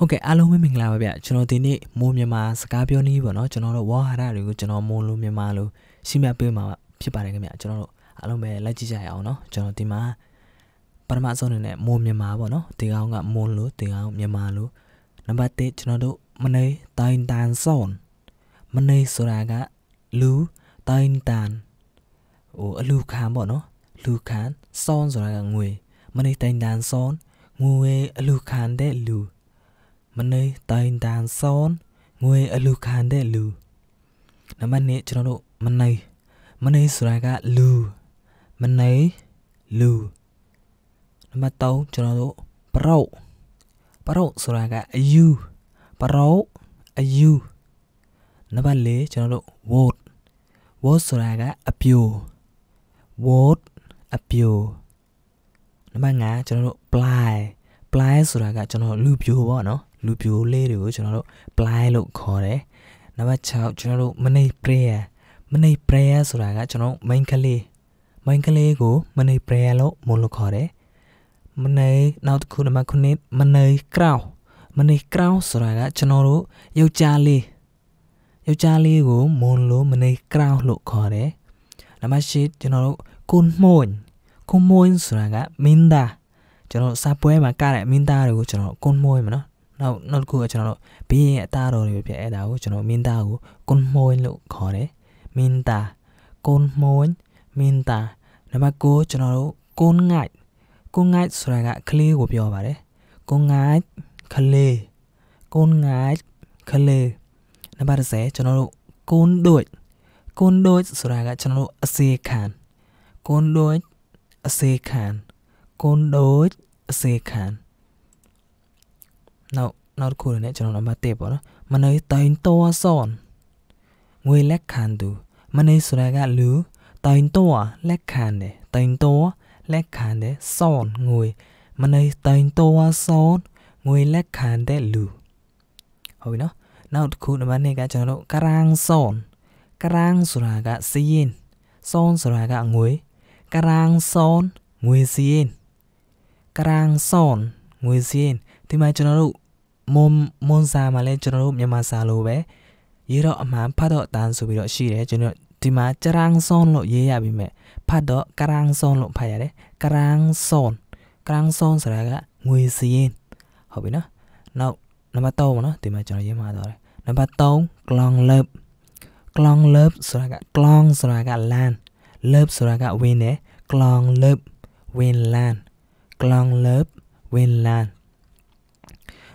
ဟုတ်ကဲ့အားလုံးပဲမင်္ဂလာပါဗျကျွန်တော်ဒီနေ့မိုးမြန်မာစကားပြောနည်းပေါ့နော်ကျွန်တော်တို့ဝါဟာရတွေကိုကျွန်တော်မိုးလို့မြန်မာလို့ရှင်းပြပေးမှာဖြစ်ပါတယ်ခင်ဗျကျွန်တော်တို့အားလုံးပဲလိုက်ကြည့်ကြရအောင်နော်ကျွန်တော်ဒီမှာပထမဆုံးအနေနဲ့မိုးမြန်မာပေါ့နော်ဒီကောင်ကမိုးလို့ဒီကောင်မြန်မာလို့နံပါတ်1ကျွန်တော်တို့မနေတိုင်းတန်ဆောင်းမနေဆိုတာကလူတိုင်းတန်ဟိုအလူခံပေါ့နော်လူခံဆောင်းဆိုတာကငွေမနေတိုင်းတန်ဆောင်းငွေအလူခံတဲ့လူមនុស្សតៃតានសូនងွေអលូខានដេលូណាមនេះကျွန်တော်တို့មណៃមណៃဆိုတာកលូមណៃលូនំបតោကျွန်တော်တို့ប្រោប្រោဆိုတာកអាយុប្រោអាយុនំបលេကျွန်တော်တို့ vote vote ဆိုတာកអព្យូ vote អព្យូនំបងាကျွန်တော်တို့ apply ply ဆိုတာကကျွန်တော်လူပြိုပေါ့နော်လူပြိုလေးတွေကိုကျွန်တော်တို့ ply လို့ခေါ်တယ်နံပါတ်6ကျွန်တော်တို့ money prayer money prayer ဆိုတာကကျွန်တော် main ကလေး main ကလေးကို money prayer လို့မလို့ခေါ်တယ် money နောက်တစ်ခုနံပါတ်9 money crown money crown ဆိုတာကကျွန်တော်တို့ယောက်ျားလေးယောက်ျားလေးကိုမွန်လို့ money crown လို့ခေါ်တယ်နံပါတ်10ကျွန်တော်တို့ kun moin kun moin ဆိုတာက minda ကျွန်တော်စာပွဲမှာကတဲ့အမင်းသားတွေကိုကျွန်တော်ကွန်မွေးမှာနော်နောက်နောက်တစ်ခုကကျွန်တော်တို့ဘင်းရဲ့အသားတော်တွေပဲဖြစ်အဲ့ဒါကိုကျွန်တော်မင်းသားကိုကွန်မွေးလို့ခေါ်တယ်မင်းသားကွန်မွေးမင်းသားနံပါတ်9ကျွန်တော်တို့ကွန်ငိုက်ကွန်ငိုက်ဆိုတာကကလေးကိုပြောပါတယ်ကွန်ငိုက်ခလေးကွန်ငိုက်ခလေးနံပါတ်10ကျွန်တော်တို့ကွန်ဒွိကွန်ဒွိဆိုတာကကျွန်တော်တို့အစေခံကွန်ဒွိအစေခံကွန်ဒိုအစေခံနောက်နောက်တစ်ခုလည်းကျွန်တော်နံပါတ်1ပေါ့နော်မနေတိုင်တော်ဆွန်ငွေလက်ခံသူမနေဆိုရကလူတိုင်တော်လက်ခံတယ်တိုင်တော်လက်ခံတယ်ဆွန်ငွေမနေတိုင်တော်ဆွန်ငွေလက်ခံတဲ့လူဟုတ်ပြီနော်နောက်တစ်ခုနံပါတ်2ကကျွန်တော်တို့ကရန်းဆွန်ကရန်းဆိုတာကစီးရင်ဆွန်ဆိုတာကငွေကရန်းဆွန်ငွေစီးရင်กลางสอนงวยเซียนที่มาจนรุมมมนซามาเลจนรูยามาซาโลเวยี่ราอมาพัดดอตานสุบิดอชีเรจนรุที่มาจรางสอนโลเยียบิเมพัดดอกลางสอนโลพายาเรกลางสอนกลางสอนสระกะงวยเซียนเอาบินะนับนบมาโตมาเนาะที่มาจนรูยามาตอเลยนบมาโตกลองเลิบกลองเลิบสระกะกลองสระกะลาน เลิบสระกะเวนเนกลองเลิบเวนลานကလောင်လပ်ဝင်းလန်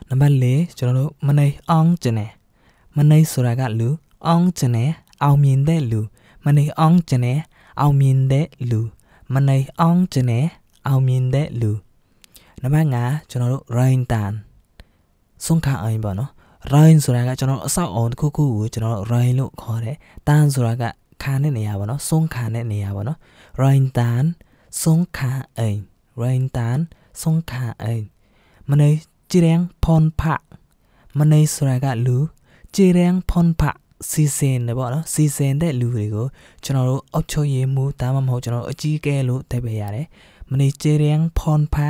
နံပါတ်၄ကျွန်တော်တို့မနေအောင်ကျင်တယ်မနေဆိုတာကလူအောင်ကျင်တယ်အောင်မြင်တဲ့လူမနေအောင်ကျင်တယ်အောင်မြင်တဲ့လူမနေအောင်ကျင်တယ်အောင်မြင်တဲ့လူနံပါတ်၅ကျွန်တော်တို့ rain tan ဆုံးခအိုင်ပါနော် rain ဆိုတာကကျွန်တော်အဆောက်အအုံတစ်ခုခုကိုကျွန်တော် rain လို့ခေါ်တယ်။ tan ဆိုတာကခါနဲ့နေရာပါနော်။ဆုံးခါနဲ့နေရာပါနော်။ rain tan ဆုံးခအိုင်រែងតានសងខាអេម៉ណៃជីរៀងផនផាក់ម៉ណៃសរាកាលូជីរៀងផនផាក់ស៊ីសင်တယ်ပေါ့နော်ស៊ីសင်တဲ့လူတွေကိုကျွန်တော်တို့អប់ချုပ်ရေးမှုតាមမဟုတ်ကျွန်တော်တို့အကြီးအကဲလို့តែပဲရတယ်មនីជេរៀងផនផា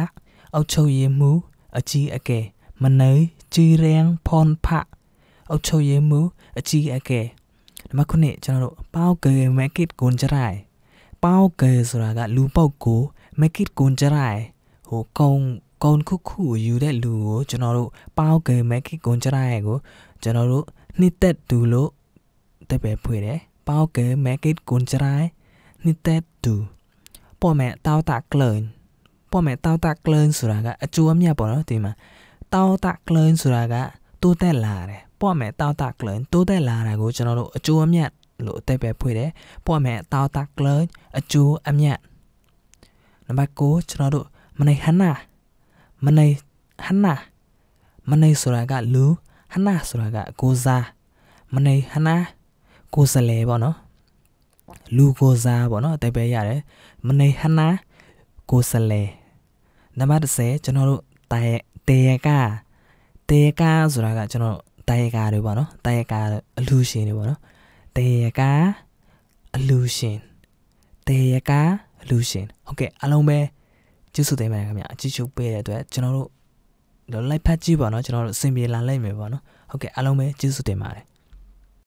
អោឈោយេមូអជីអកេមនីជេរៀងផនផាអោឈោយេមូអជីអកេមកគុនេះကျွန်တော်တို့ប៉ោកេមេគិតគុនចរ៉ៃပေါက်ကဲဆိုတာကလူပေါက်ကိုမက်ကစ်ကွန်ကြရဲဟိုကုံကုံခုခုယူတဲ့လူကိုကျွန်တော်တို့ပေါက်ကဲမက်ကစ်ကွန်ကြရဲကိုကျွန်တော်တို့နှစ်သက်သူလို့တက်ပဲဖွေတယ်ပေါက်ကဲမက်ကစ်ကွန်ကြရဲနှစ်သက်သူပေါ်မဲ့တောက်တာကလန်ပေါ်မဲ့တောက်တာကလန်ဆိုတာကအကျိုးအမြတ်ပေါ့နော်ဒီမှာတောက်တာကလန်ဆိုတာကတိုးတက်လာတယ်ပေါ်မဲ့တောက်တာကလန်တိုးတက်လာတာကိုကျွန်တော်တို့အကျိုးအမြတ်လို့အတိတ်ပဲဖွေတယ်ပွက်မဲ့တောက်တာကလအကျိုးအမြတ်နံပါတ်9ကျွန်တော်တို့မနေဟနာမနေဟနာမနေဆိုတာကလူဟနာဆိုတာကကိုစားမနေဟနာကိုစလဲပေါ့နော်လူကိုစားပေါ့နော်အတိတ်ပဲရတယ်မနေဟနာကိုစလဲနံပါတ်10ကျွန်တော်တို့တာရဲ့တေယကတေယကဆိုတာကကျွန်တော်တာယကတွေပေါ့နော်တာယကအလူရှင်တွေပေါ့နော်တေယကအလူရှင်တေယကအလူရှင်ဟုတ်ကဲ့အားလုံးပဲကျေးဇူးတင်ပါတယ်ခင်ဗျာအကြည့်ရှုပေးတဲ့အတွက်ကျွန်တော်တို့လိုက်ဖက်ကြည့်ပါเนาะကျွန်တော်တို့အဆင်ပြေလာလိုက်မယ်ပေါ့เนาะဟုတ်ကဲ့အားလုံးပဲကျေးဇူးတင်ပါတယ်